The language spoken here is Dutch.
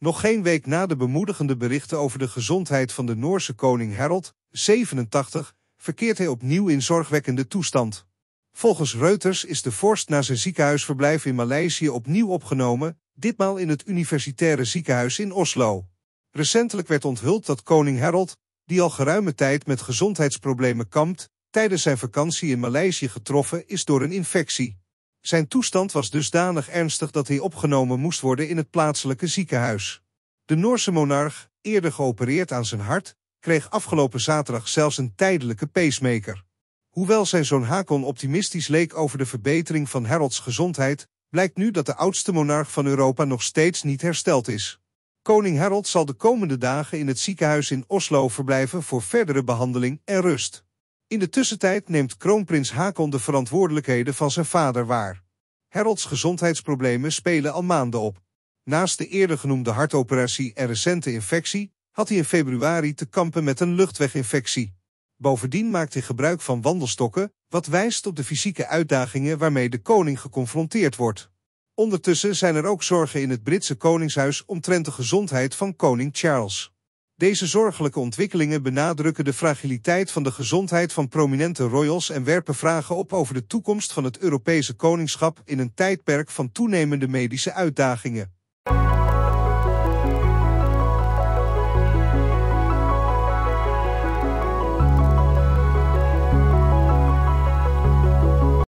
Nog geen week na de bemoedigende berichten over de gezondheid van de Noorse koning Harold, 87, verkeert hij opnieuw in zorgwekkende toestand. Volgens Reuters is de vorst na zijn ziekenhuisverblijf in Maleisië opnieuw opgenomen, ditmaal in het universitaire ziekenhuis in Oslo. Recentelijk werd onthuld dat koning Harold, die al geruime tijd met gezondheidsproblemen kampt, tijdens zijn vakantie in Maleisië getroffen is door een infectie. Zijn toestand was dusdanig ernstig dat hij opgenomen moest worden in het plaatselijke ziekenhuis. De Noorse monarch, eerder geopereerd aan zijn hart, kreeg afgelopen zaterdag zelfs een tijdelijke pacemaker. Hoewel zijn zoon Hakon optimistisch leek over de verbetering van Harolds gezondheid, blijkt nu dat de oudste monarch van Europa nog steeds niet hersteld is. Koning Harold zal de komende dagen in het ziekenhuis in Oslo verblijven voor verdere behandeling en rust. In de tussentijd neemt kroonprins Hakon de verantwoordelijkheden van zijn vader waar. Harolds gezondheidsproblemen spelen al maanden op. Naast de eerder genoemde hartoperatie en recente infectie had hij in februari te kampen met een luchtweginfectie. Bovendien maakt hij gebruik van wandelstokken, wat wijst op de fysieke uitdagingen waarmee de koning geconfronteerd wordt. Ondertussen zijn er ook zorgen in het Britse koningshuis omtrent de gezondheid van koning Charles. Deze zorgelijke ontwikkelingen benadrukken de fragiliteit van de gezondheid van prominente royals en werpen vragen op over de toekomst van het Europese koningschap in een tijdperk van toenemende medische uitdagingen.